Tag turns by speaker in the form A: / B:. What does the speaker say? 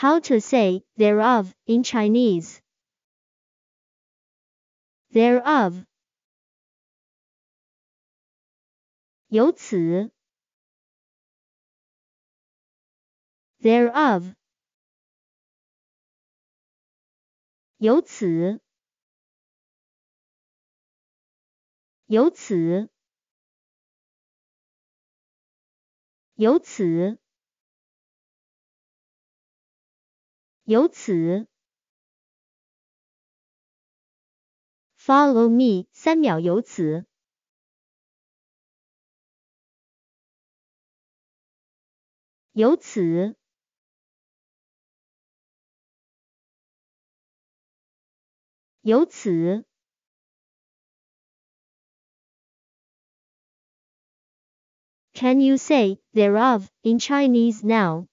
A: How to say thereof in Chinese.
B: Thereof. 由此。Thereof. 由此。由此。由此。由此，Follow me 三秒由此。由此由此，Can you say thereof in Chinese now?